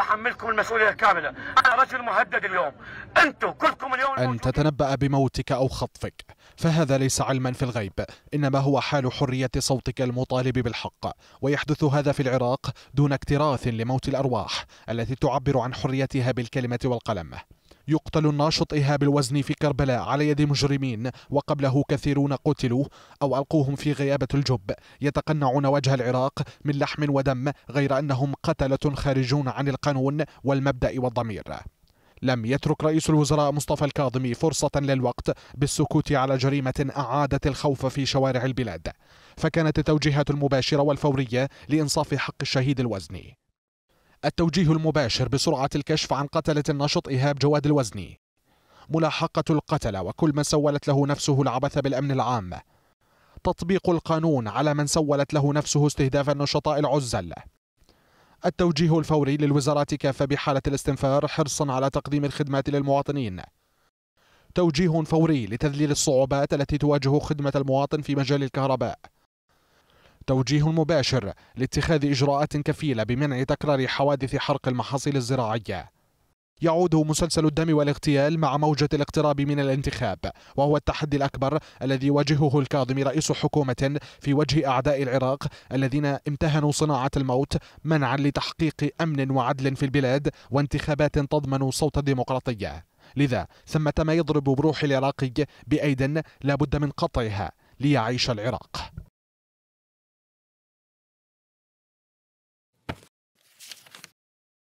احملكم المسؤوليه كامله انا رجل مهدد اليوم انتم كلكم اليوم ان تتنبا بموتك او خطفك فهذا ليس علما في الغيب انما هو حال حريه صوتك المطالب بالحق ويحدث هذا في العراق دون اكتراث لموت الارواح التي تعبر عن حريتها بالكلمه والقلم يقتل الناشط إيهاب الوزني في كربلاء على يد مجرمين وقبله كثيرون قتلوا أو ألقوهم في غيابة الجب يتقنعون وجه العراق من لحم ودم غير أنهم قتلة خارجون عن القانون والمبدأ والضمير لم يترك رئيس الوزراء مصطفى الكاظمي فرصة للوقت بالسكوت على جريمة أعادت الخوف في شوارع البلاد فكانت التوجيهات المباشرة والفورية لإنصاف حق الشهيد الوزني التوجيه المباشر بسرعة الكشف عن قتلة النشط إيهاب جواد الوزني ملاحقة القتلة وكل من سولت له نفسه العبث بالأمن العام تطبيق القانون على من سولت له نفسه استهداف النشطاء العزل التوجيه الفوري للوزارات كافة بحالة الاستنفار حرصا على تقديم الخدمات للمواطنين توجيه فوري لتذليل الصعوبات التي تواجه خدمة المواطن في مجال الكهرباء توجيه مباشر لاتخاذ إجراءات كفيلة بمنع تكرار حوادث حرق المحاصيل الزراعية يعود مسلسل الدم والاغتيال مع موجة الاقتراب من الانتخاب وهو التحدي الأكبر الذي يواجهه الكاظم رئيس حكومة في وجه أعداء العراق الذين امتهنوا صناعة الموت منعا لتحقيق أمن وعدل في البلاد وانتخابات تضمن صوت الديمقراطية لذا ثمة ما يضرب بروح العراقي بأيد لا بد من قطعها ليعيش العراق